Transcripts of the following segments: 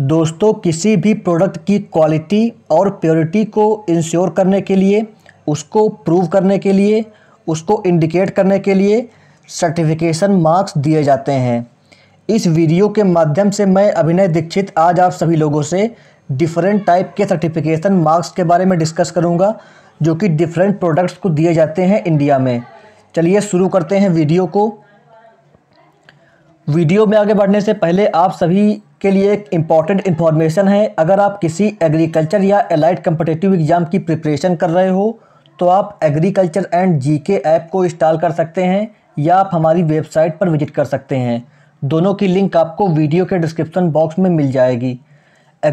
दोस्तों किसी भी प्रोडक्ट की क्वालिटी और प्योरिटी को इंश्योर करने के लिए उसको प्रूव करने के लिए उसको इंडिकेट करने के लिए सर्टिफिकेशन मार्क्स दिए जाते हैं इस वीडियो के माध्यम से मैं अभिनय दीक्षित आज आप सभी लोगों से डिफरेंट टाइप के सर्टिफिकेशन मार्क्स के बारे में डिस्कस करूंगा जो कि डिफरेंट प्रोडक्ट्स को दिए जाते हैं इंडिया में चलिए शुरू करते हैं वीडियो को वीडियो में आगे बढ़ने से पहले आप सभी के लिए एक इम्पॉर्टेंट इन्फॉर्मेशन है अगर आप किसी एग्रीकल्चर या एलाइड कम्पटेटिव एग्ज़ाम की प्रिपरेशन कर रहे हो तो आप एग्रीकल्चर एंड जीके ऐप को इंस्टॉल कर सकते हैं या आप हमारी वेबसाइट पर विजिट कर सकते हैं दोनों की लिंक आपको वीडियो के डिस्क्रिप्शन बॉक्स में मिल जाएगी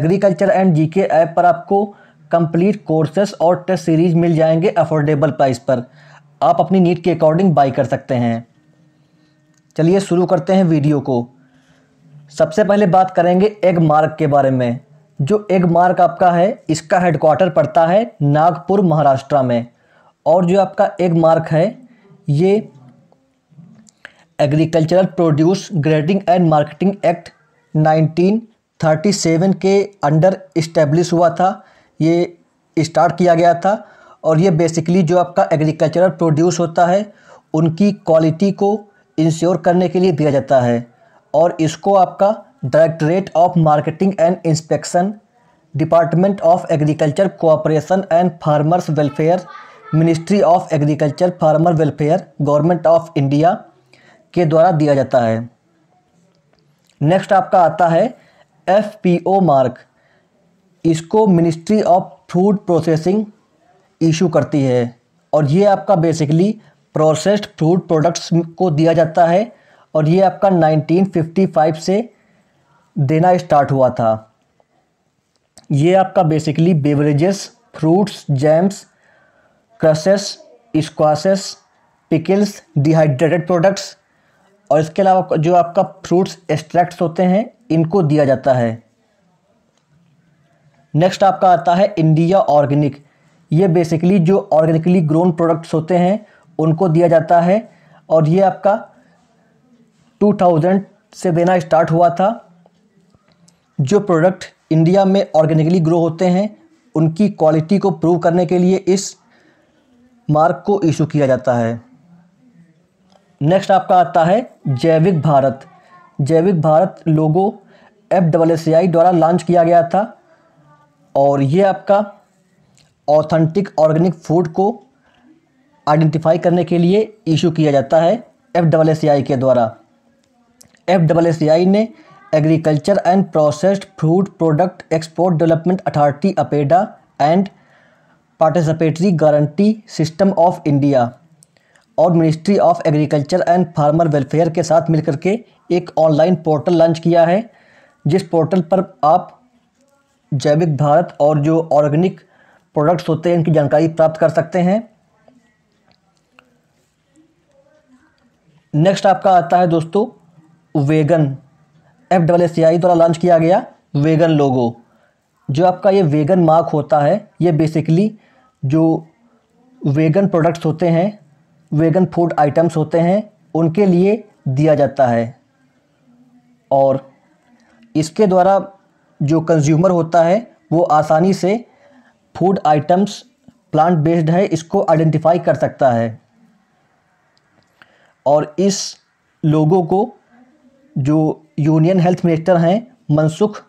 एग्रीकल्चर एंड के ऐप पर आपको कंप्लीट कोर्सेस और टेस्ट सीरीज मिल जाएंगे अफोर्डेबल प्राइस पर आप अपनी नीट के अकॉर्डिंग बाई कर सकते हैं चलिए शुरू करते हैं वीडियो को सबसे पहले बात करेंगे एग मार्ग के बारे में जो एग मार्ग आपका है इसका हेडक्वार्टर पड़ता है नागपुर महाराष्ट्र में और जो आपका एग मार्क है ये agricultural produce grading and marketing act 1937 के अंडर इस्टेब्लिश हुआ था ये स्टार्ट किया गया था और ये बेसिकली जो आपका एग्रीकल्चरल प्रोड्यूस होता है उनकी क्वालिटी को इंश्योर करने के लिए दिया जाता है और इसको आपका directorate of marketing and inspection department of agriculture cooperation and farmers welfare ministry of agriculture farmer welfare government of India के द्वारा दिया जाता है नेक्स्ट आपका आता है एफ पी ओ मार्क इसको ministry of food processing issue करती है और ये आपका बेसिकली प्रोसेस्ड फूड प्रोडक्ट्स को दिया जाता है और ये आपका 1955 से देना स्टार्ट हुआ था ये आपका basically beverages fruits jams crushes squashes pickles dehydrated products और इसके अलावा जो आपका फ्रूट्स एक्स्ट्रैक्ट्स होते हैं इनको दिया जाता है नेक्स्ट आपका आता है इंडिया ऑर्गेनिक ये बेसिकली जो ऑर्गेनिकली ग्रोन प्रोडक्ट्स होते हैं उनको दिया जाता है और ये आपका 2000 से देना स्टार्ट हुआ था जो प्रोडक्ट इंडिया में ऑर्गेनिकली ग्रो होते हैं उनकी क्वालिटी को प्रूव करने के लिए इस मार्क को इशू किया जाता है नेक्स्ट आपका आता है Jaivik Bharat Jaivik Bharat logo F double S I द्वारा लॉन्च किया गया था और ये आपका ऑथेंटिक ऑर्गेनिक फूड को आइडेंटिफाई करने के लिए इशू किया जाता है एफ डबल एस आई के द्वारा एफ डबल एस आई ने agriculture and processed fruit product export development authority APEDA and participatory guarantee system of India और ministry of agriculture and farmer welfare के साथ मिलकर के एक ऑनलाइन पोर्टल लॉन्च किया है जिस पोर्टल पर आप जैविक भारत और जो ऑर्गेनिक प्रोडक्ट्स होते हैं इनकी जानकारी प्राप्त कर सकते हैं नेक्स्ट आपका आता है दोस्तों vegan F double S I द्वारा लॉन्च किया गया वेगन लोगो जो आपका ये वेगन मार्क होता है ये बेसिकली जो वेगन प्रोडक्ट्स होते हैं वेगन फूड आइटम्स होते हैं उनके लिए दिया जाता है और इसके द्वारा जो कंज्यूमर होता है वो आसानी से फूड आइटम्स प्लांट बेस्ड है इसको आइडेंटिफाई कर सकता है और इस लोगों को जो यूनियन हेल्थ मिनिस्टर हैं मनसुख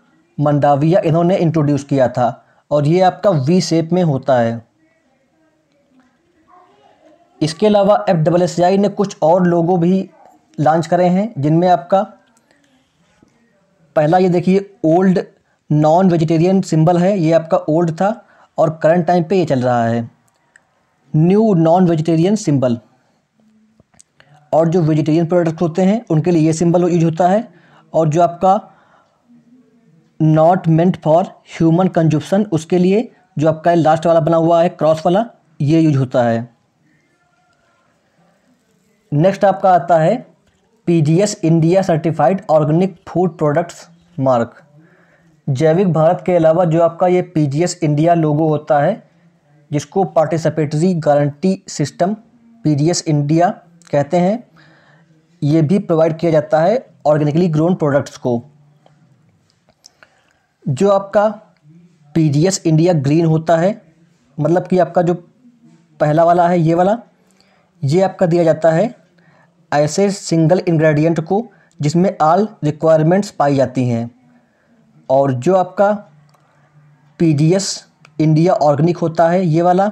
मंडाविया इन्होंने इंट्रोड्यूस किया था और ये आपका वी सेप में होता है इसके अलावा एफ डबल एस आई ने कुछ और लोगों भी लॉन्च करे हैं जिनमें आपका पहला ये देखिए ओल्ड नॉन वेजिटेरियन सिंबल है ये आपका ओल्ड था और करंट टाइम पे ये चल रहा है न्यू नॉन वेजिटेरियन सिंबल और जो वेजिटेरियन प्रोडक्ट होते हैं उनके लिए ये सिंबल यूज होता है और जो आपका not meant for human consumption उसके लिए जो आपका लास्ट वाला बना हुआ है क्रॉस वाला ये यूज होता है नेक्स्ट आपका आता है PGS India certified organic food products mark Jaivik Bharat के अलावा जो आपका ये पीजीएस इंडिया लोगो होता है जिसको participatory guarantee system PGS India कहते हैं ये भी प्रोवाइड किया जाता है ऑर्गेनिकली ग्रोन प्रोडक्ट्स को जो आपका पी इंडिया ग्रीन होता है मतलब कि आपका जो पहला वाला है ये वाला ये आपका दिया जाता है ऐसे सिंगल इंग्रेडिएंट को जिसमें आल रिक्वायरमेंट्स पाई जाती हैं और जो आपका पी इंडिया ऑर्गेनिक होता है ये वाला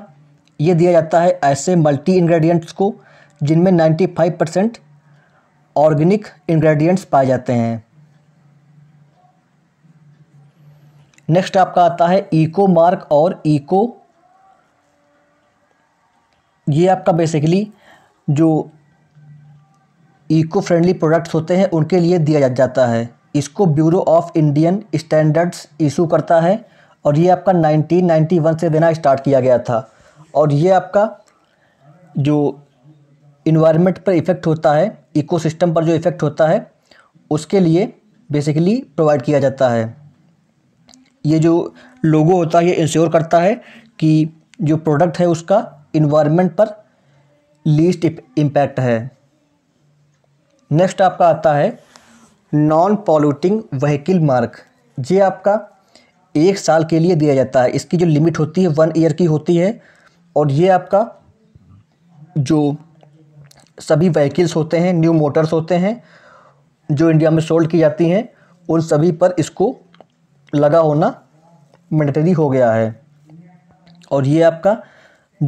ये दिया जाता है ऐसे मल्टी इंग्रेडिएंट्स को जिनमें 95 परसेंट ऑर्गेनिक इंग्रेडिएंट्स पाए जाते हैं नेक्स्ट आपका आता है इको मार्क और इको ये आपका बेसिकली जो इको फ्रेंडली प्रोडक्ट्स होते हैं उनके लिए दिया जाता है इसको bureau of Indian standards issue करता है और ये आपका 1991 से देना स्टार्ट किया गया था और ये आपका जो इन्वायरमेंट पर इफ़ेक्ट होता है इकोसिस्टम पर जो इफ़ेक्ट होता है उसके लिए बेसिकली प्रोवाइड किया जाता है ये जो लोगो होता है ये इंश्योर करता है कि जो प्रोडक्ट है उसका इन्वायरमेंट पर लीस्ट इम्पैक्ट है नेक्स्ट आपका आता है नॉन पॉल्यूटिंग व्हीकिल मार्क ये आपका एक साल के लिए दिया जाता है इसकी जो लिमिट होती है वन ईयर की होती है और ये आपका जो सभी व्हीकल्स होते हैं न्यू मोटर्स होते हैं जो इंडिया में सोल्ड की जाती हैं उन सभी पर इसको लगा होना मैंडेटरी हो गया है और ये आपका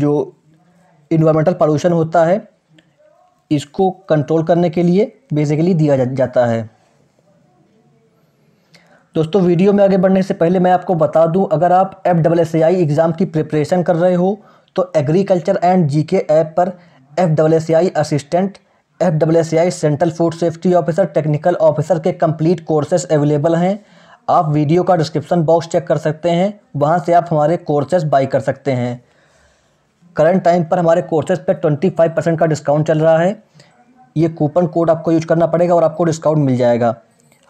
जो इन्वामेंटल पॉल्यूशन होता है इसको कंट्रोल करने के लिए बेसिकली दिया जा, जाता है दोस्तों वीडियो में आगे बढ़ने से पहले मैं आपको बता दूं अगर आप F double S I exam की प्रिपरेशन कर रहे हो तो एग्रीकल्चर एंड जीके ऐप पर F W C I assistant F W C I central food safety officer technical officer के कंप्लीट कोर्सेज अवेलेबल हैं आप वीडियो का डिस्क्रिप्शन बॉक्स चेक कर सकते हैं वहाँ से आप हमारे कोर्सेज बाई कर सकते हैं करंट टाइम पर हमारे कोर्सेज पर ट्वेंटी फाइव परसेंट का डिस्काउंट चल रहा है ये कूपन कोड आपको यूज करना पड़ेगा और आपको डिस्काउंट मिल जाएगा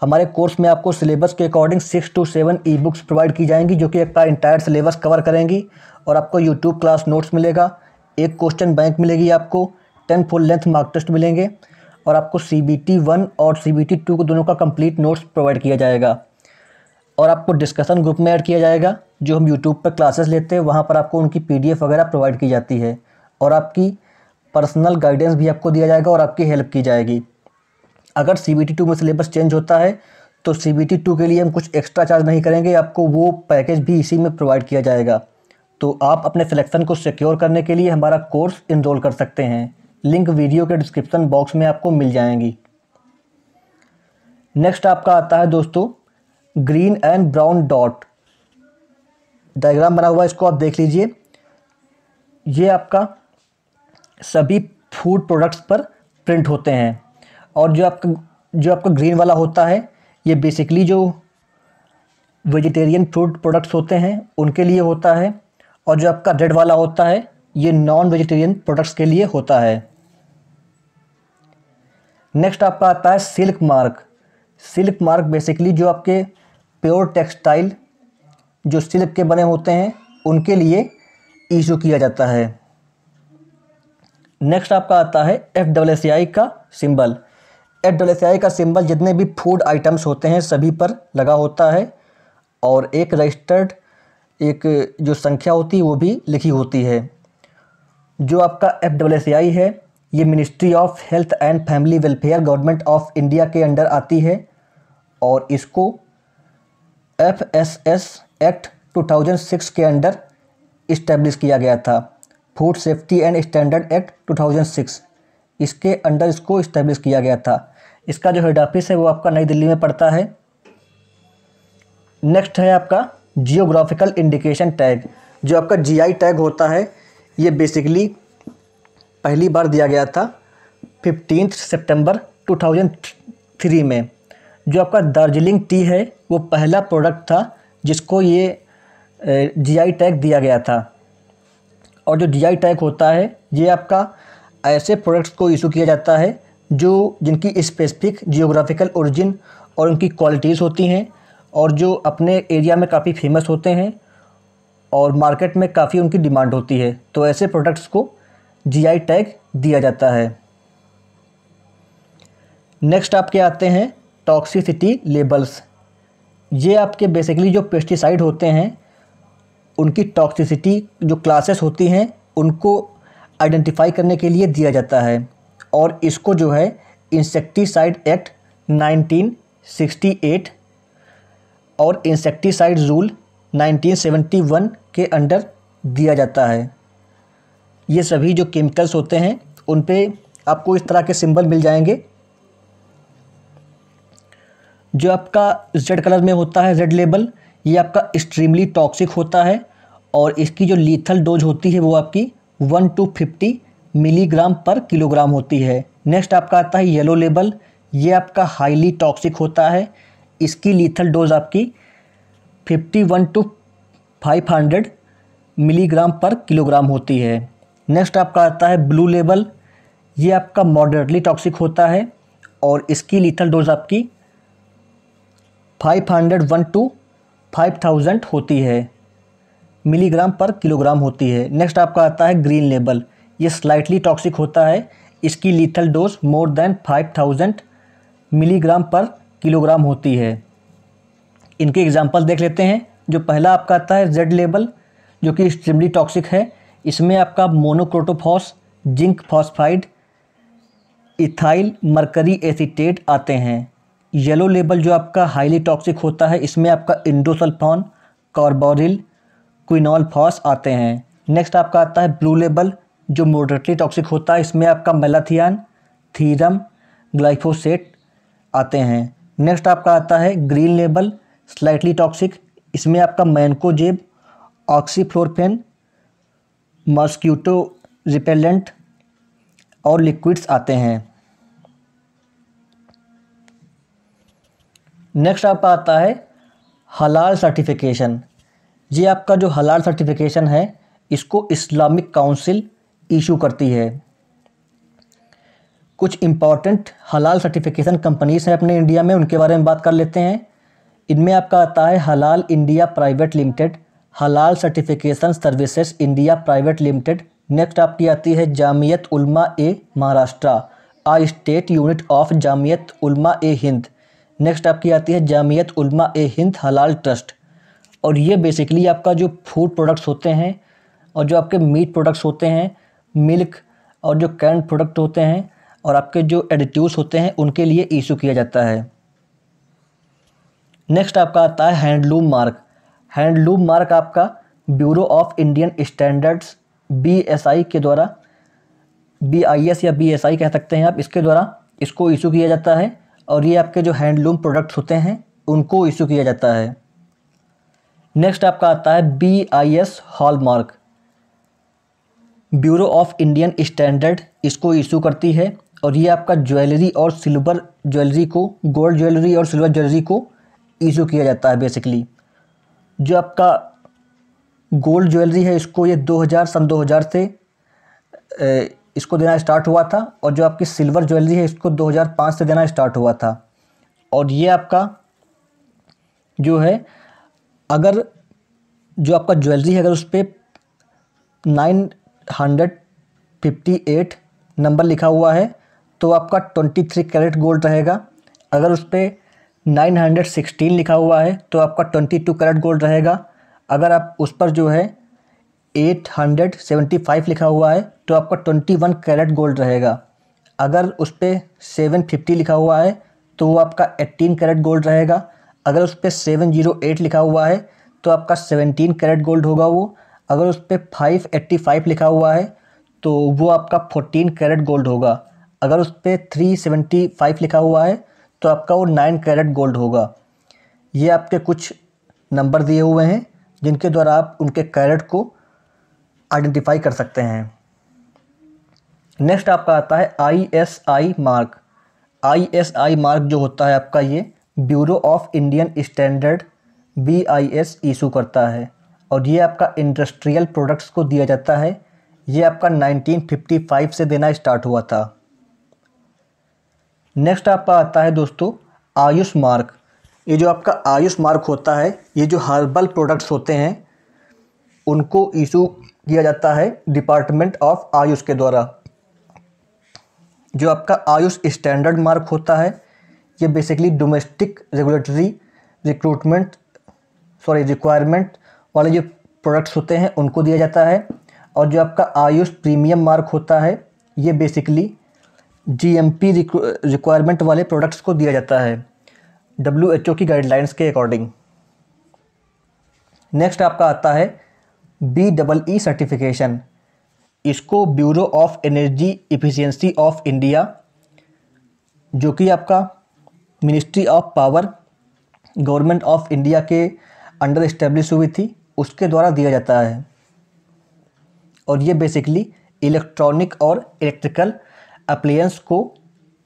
हमारे कोर्स में आपको सिलेबस के according six to seven ebooks provide की जाएंगी जो कि आपका इंटायर सिलेबस कवर करेंगी और आपको यूट्यूब क्लास नोट्स मिलेगा एक क्वेश्चन बैंक मिलेगी आपको ten full length mock test मिलेंगे और आपको सी बी टी वन और सी बी टी टू को दोनों का कंप्लीट नोट्स प्रोवाइड किया जाएगा और आपको डिस्कशन ग्रुप में ऐड किया जाएगा जो हम यूट्यूब पर क्लासेस लेते हैं वहाँ पर आपको उनकी पी वगैरह प्रोवाइड की जाती है और आपकी पर्सनल गाइडेंस भी आपको दिया जाएगा और आपकी हेल्प की जाएगी अगर सी बी टी टू में सिलेबस चेंज होता है तो सी बी टी टू के लिए हम कुछ एक्स्ट्रा चार्ज नहीं करेंगे आपको वो पैकेज भी इसी में प्रोवाइड किया जाएगा तो आप अपने सिलेक्शन को सिक्योर करने के लिए हमारा कोर्स इनरोल कर सकते हैं लिंक वीडियो के डिस्क्रिप्शन बॉक्स में आपको मिल जाएंगी नेक्स्ट आपका आता है दोस्तों green and brown dot diagram बना हुआ है इसको आप देख लीजिए ये आपका सभी फूड प्रोडक्ट्स पर प्रिंट होते हैं और जो आपका जो आपका ग्रीन वाला होता है ये बेसिकली जो वेजिटेरियन फूड प्रोडक्ट्स होते हैं उनके लिए होता है और जो आपका रेड वाला होता है ये नॉन वेजिटेरियन प्रोडक्ट्स के लिए होता है नेक्स्ट आपका आता है silk mark silk mark basically जो आपके प्योर टेक्सटाइल जो सिल्क के बने होते हैं उनके लिए इशू किया जाता है नेक्स्ट आपका आता है एफ डब्ल्यू का सिंबल एफ डब्ल्यू का सिंबल जितने भी फूड आइटम्स होते हैं सभी पर लगा होता है और एक रजिस्टर्ड एक जो संख्या होती है वो भी लिखी होती है जो आपका एफ डब्ल एस आई है ये ministry of health and family welfare government of India के अंडर आती है और इसको एफ एस एस एक्ट 2006 के अंडर इस्टेब्लिश किया गया था food safety and standard act 2006 इसके अंडर इसको इस्टेब्लिश किया गया था इसका जो हेड ऑफिस है वो आपका नई दिल्ली में पड़ता है नेक्स्ट है आपका जियोग्राफिकल इंडिकेशन टैग जो आपका जीआई टैग होता है ये बेसिकली पहली बार दिया गया था फिफ्टीन सितंबर 2003 में जो आपका दार्जिलिंग टी है वो पहला प्रोडक्ट था जिसको ये जीआई टैग दिया गया था और जो जीआई टैग होता है ये आपका ऐसे प्रोडक्ट्स को इशू किया जाता है जो जिनकी स्पेसिफिक जियोग्राफिकल औरिजिन और उनकी क्वालिटीज़ होती हैं और जो अपने एरिया में काफ़ी फेमस होते हैं और मार्केट में काफ़ी उनकी डिमांड होती है तो ऐसे प्रोडक्ट्स को जीआई टैग दिया जाता है नेक्स्ट आपके आते हैं टॉक्सिसिटी लेबल्स ये आपके बेसिकली जो पेस्टिसाइड होते हैं उनकी टॉक्सिसिटी जो क्लासेस होती हैं उनको आइडेंटिफाई करने के लिए दिया जाता है और इसको जो है इंसेक्टिसाइड एक्ट 1968 और इंसेक्टिसाइड रूल 1971 के अंडर दिया जाता है ये सभी जो केमिकल्स होते हैं उन पे आपको इस तरह के सिंबल मिल जाएंगे जो आपका रेड कलर में होता है रेड लेबल ये आपका एक्सट्रीमली टॉक्सिक होता है और इसकी जो लीथल डोज होती है वो आपकी वन टू फिफ्टी मिलीग्राम पर किलोग्राम होती है नेक्स्ट आपका आता है येलो लेबल ये आपका हाईली टॉक्सिक होता है इसकी लीथल डोज आपकी fifty one two five hundred milligram पर किलोग्राम होती है नेक्स्ट आपका आता है ब्लू लेबल ये आपका मॉडरेटली टॉक्सिक होता है और इसकी लीथल डोज आपकी five hundred one two five thousand होती है मिलीग्राम पर किलोग्राम होती है नेक्स्ट आपका आता है ग्रीन लेबल ये स्लाइटली टॉक्सिक होता है इसकी lethal dose more than five thousand milligram पर किलोग्राम होती है इनके एग्जाम्पल देख लेते हैं जो पहला आपका आता है जेड लेबल जो कि एक्सट्रीमली टॉक्सिक है इसमें आपका monocrotophos zinc phosphide ethyl mercury acetate आते हैं येलो लेबल जो आपका हाईली टॉक्सिक होता है इसमें आपका इंडोसल्फॉन कार्बोरिल क्विनॉल फॉस आते हैं नेक्स्ट आपका आता है ब्लू लेबल जो मोडरेटली टॉक्सिक होता है इसमें आपका मेलाथियान थीरम ग्लाइफोसेट आते हैं नेक्स्ट आपका आता है ग्रीन लेबल स्लाइटली टॉक्सिक इसमें आपका मैनकोजेब ऑक्सीफ्लोरफेन मॉस्क्यूटो रिपेलेंट और लिक्विड्स आते हैं नेक्स्ट आपका आता है हलाल सर्टिफिकेशन ये आपका जो हलाल सर्टिफिकेशन है इसको इस्लामिक काउंसिल ईशू करती है कुछ इंपॉर्टेंट हलाल सर्टिफिकेशन कंपनीज हैं अपने इंडिया में उनके बारे में बात कर लेते हैं इनमें आपका आता है Halal India private limited Halal certification services India private limited next आपकी आती है Jamiat Ulama e Maharashtra a state unit of Jamiat Ulama e Hind next आपकी आती है जामियत उलमा ए हिंद हलाल ट्रस्ट और ये बेसिकली आपका जो फूड प्रोडक्ट्स होते हैं और जो आपके मीट प्रोडक्ट्स होते हैं मिल्क और जो कैंड प्रोडक्ट होते हैं और आपके जो एडिट्यूस होते हैं उनके लिए ईशू किया जाता है नेक्स्ट आपका आता है हैंडलूम मार्क हैंडलूम मार्क आपका bureau of Indian standards BSI के द्वारा बीआईएस या बीएसआई कह सकते हैं आप इसके द्वारा इसको ईशू किया जाता है और ये आपके जो हैंडलूम प्रोडक्ट्स होते हैं उनको ईशू किया जाता है नेक्स्ट आपका आता है B I S mark bureau of Indian standard इसको ईशू करती है और ये आपका ज्वेलरी और सिल्वर ज्वेलरी को गोल्ड ज्वेलरी और सिल्वर ज्वेलरी को ईशू किया जाता है बेसिकली जो आपका गोल्ड ज्वेलरी है इसको ये 2000 सन 2000 से इसको देना स्टार्ट हुआ था और जो आपकी सिल्वर ज्वेलरी है इसको 2005 से देना स्टार्ट हुआ था और ये आपका जो है अगर जो आपका ज्वेलरी है अगर उस पर nine hundred fifty eight number लिखा हुआ है तो आपका ट्वेंटी थ्री कैरेट गोल्ड रहेगा अगर उस पर नाइन हंड्रेड सिक्सटीन लिखा हुआ है तो आपका ट्वेंटी टू कैरेट गोल्ड रहेगा अगर आप उस पर जो है एट हंड्रेड सेवेंटी फाइव लिखा हुआ है तो आपका ट्वेंटी वन कैरेट गोल्ड रहेगा अगर उस पर सेवन फिफ्टी लिखा हुआ है तो वो आपका एट्टीन कैरेट गोल्ड रहेगा अगर उस पर सेवन जीरो एट लिखा हुआ है तो आपका सेवनटीन कैरेट गोल्ड होगा वो अगर उस पर फाइव एट्टी फाइव लिखा हुआ है तो वो आपका फोर्टीन कैरेट गोल्ड होगा अगर उस पर थ्री सेवेंटी फाइव लिखा हुआ है तो आपका वो नाइन कैरेट गोल्ड होगा ये आपके कुछ नंबर दिए हुए हैं जिनके द्वारा आप उनके कैरेट को आइडेंटिफाई कर सकते हैं नेक्स्ट आपका आता है I S I mark I S I mark जो होता है आपका ये bureau of Indian standard B I S issue करता है और ये आपका इंडस्ट्रियल प्रोडक्ट्स को दिया जाता है ये आपका 1955 से देना स्टार्ट हुआ था नेक्स्ट आपका आता है दोस्तों आयुष मार्क ये जो आपका आयुष मार्क होता है ये जो हर्बल प्रोडक्ट्स होते हैं उनको इशू किया जाता है डिपार्टमेंट ऑफ आयुष के द्वारा जो आपका आयुष स्टैंडर्ड मार्क होता है ये basically domestic regulatory recruitment sorry requirement वाले जो प्रोडक्ट्स होते हैं उनको दिया जाता है और जो आपका आयुष प्रीमियम मार्क होता है ये बेसिकली जीएमपी रिक्वायरमेंट वाले प्रोडक्ट्स को दिया जाता है डब्ल्यूएचओ की गाइडलाइंस के अकॉर्डिंग नेक्स्ट आपका आता है बी डबल ई सर्टिफिकेशन इसको bureau of energy efficiency of India जो कि आपका ministry of power government of India के अंडर इस्टेब्लिश हुई थी उसके द्वारा दिया जाता है और ये बेसिकली इलेक्ट्रॉनिक और इलेक्ट्रिकल अप्लियंस को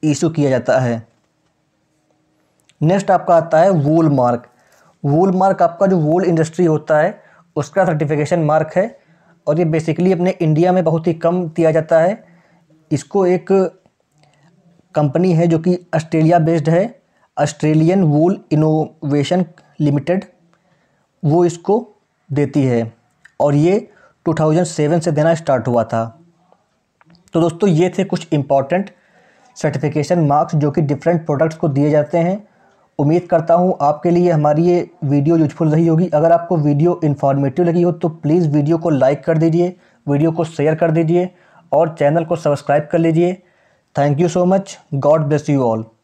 इशू किया जाता है नेक्स्ट आपका आता है वूल मार्क वूल मार्क आपका जो वूल इंडस्ट्री होता है उसका सर्टिफिकेशन मार्क है और ये बेसिकली अपने इंडिया में बहुत ही कम दिया जाता है इसको एक कंपनी है जो कि ऑस्ट्रेलिया बेस्ड है ऑस्ट्रेलियन वूल इनोवेशन लिमिटेड वो इसको देती है और ये 2007 से देना स्टार्ट हुआ था तो दोस्तों ये थे कुछ इंपॉर्टेंट सर्टिफिकेशन मार्क्स जो कि डिफरेंट प्रोडक्ट्स को दिए जाते हैं उम्मीद करता हूँ आपके लिए हमारी ये वीडियो यूजफुल रही होगी अगर आपको वीडियो इन्फॉर्मेटिव लगी हो तो प्लीज़ वीडियो को लाइक कर दीजिए वीडियो को शेयर कर दीजिए और चैनल को सब्सक्राइब कर लीजिए thank you so much God bless you all